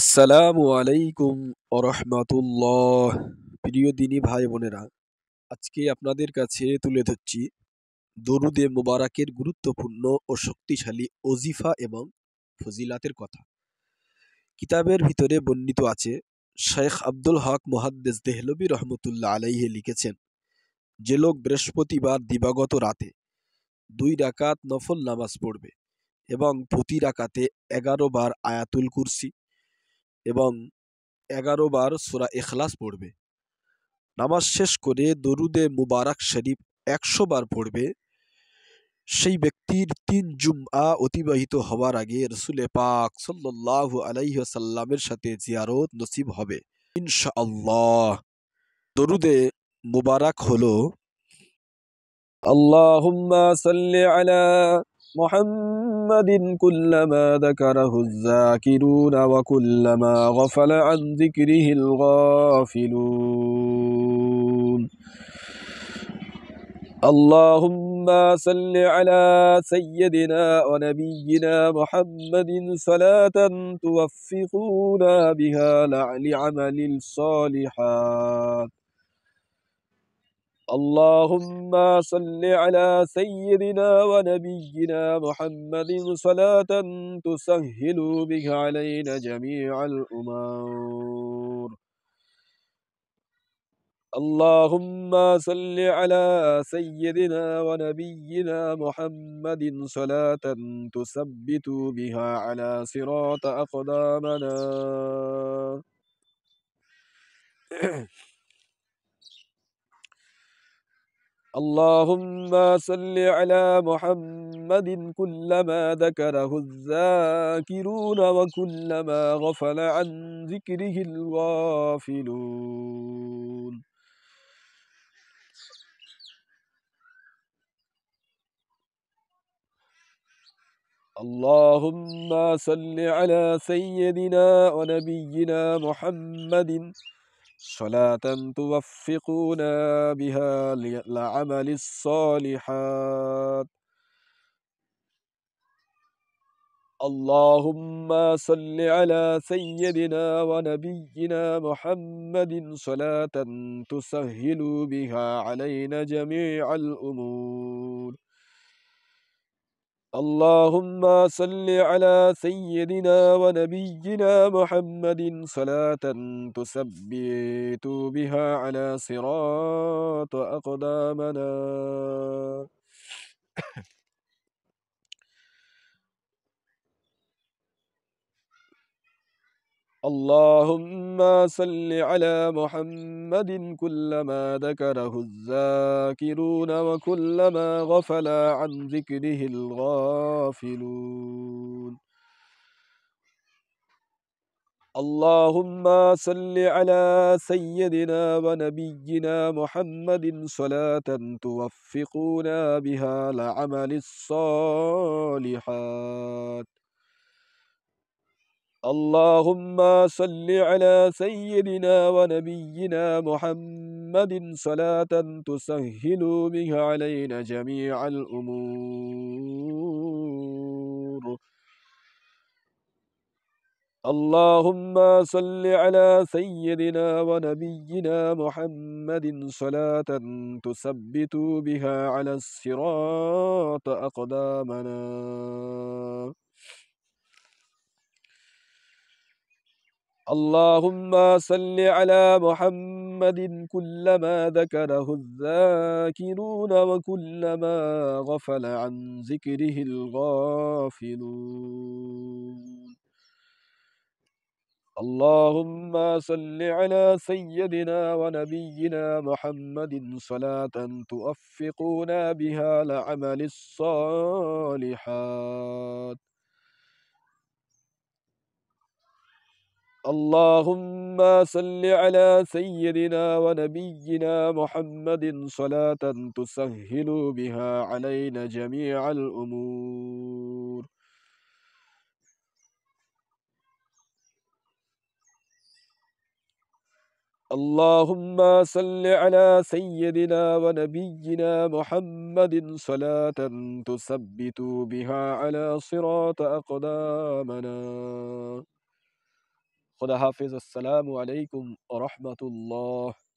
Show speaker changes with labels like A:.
A: আসসালামু আলাইকুম রহমাতুল্লাহ প্রিয় দিনী ভাই বোনেরা আজকে আপনাদের কাছে তুলে ধরছি দরুদে মোবারাকের গুরুত্বপূর্ণ ও শক্তিশালী ওজিফা এবং ফজিলাতের কথা কিতাবের ভিতরে বর্ণিত আছে শেখ আব্দুল হক মোহাদ্দেস দেহলবি রহমতুল্লাহ আলাইহে লিখেছেন যে লোক বৃহস্পতিবার দিবাগত রাতে দুই ডাকাত নফল নামাজ পড়বে এবং প্রতি রাকাতে এগারো বার আয়াতুল কুরসি এবং এগারো বার সুরা এখলাস পড়বে নামাজ শেষ করে দরুদে মুবারক শরীফ একশো বার পড়বে সেই ব্যক্তির তিন আ অতিবাহিত হওয়ার আগে রসুলে পাক সাল্লাহ আলাইসাল্লামের সাথে জিয়ারত নসিব হবে ইনশাআল্লাহ দরুদে মুবারক হল আল্লাহ সাল্লি আলা محمد كلما ذكره الذاكرون وكلما غفل عن ذكره الغافلون اللهم صل على سيدنا ونبينا محمد صلاة توفقنا بها لعل عمل الصالحات اللهم صل على سيدنا ونبينا محمد صلاة تسهل بها علينا جميع الأمور اللهم صل على سيدنا ونبينا محمد صلاة تثبت بها على صراط أقدامنا اللهم صل على محمد كلما ذكره الذاكرون وكلما غفل عن ذكره الغافلون اللهم صل على سيدنا ونبينا محمد صلاة توفقنا بها لعمل الصالحات اللهم صل على سيدنا ونبينا محمد صلاة تسهل بها علينا جميع الأمور اللهم صل على سيدنا ونبينا محمد صلاة تثبت بها على صراط أقدامنا اللهم اللهم صل على محمد كلما ذكره الذاكرون وكلما غفل عن ذكره الغافلون اللهم صل على سيدنا ونبينا محمد صلاة توفقنا بها لعمل الصالحات اللهم صل على سيدنا ونبينا محمد صلاة تسهل بها علينا جميع الأمور اللهم صل على سيدنا ونبينا محمد صلاة تثبت بها على الصراط أقدامنا اللهم صل على محمد كلما ذكره الذاكرون وكلما غفل عن ذكره الغافلون اللهم صل على سيدنا ونبينا محمد صلاة تؤفقنا بها لعمل الصالحات اللهم صل على سيدنا ونبينا محمد صلاة تسهل بها علينا جميع الأمور اللهم صل على سيدنا ونبينا محمد صلاة تثبت بها على صراط أقدامنا خدا حافظ السلام عليكم ورحمة الله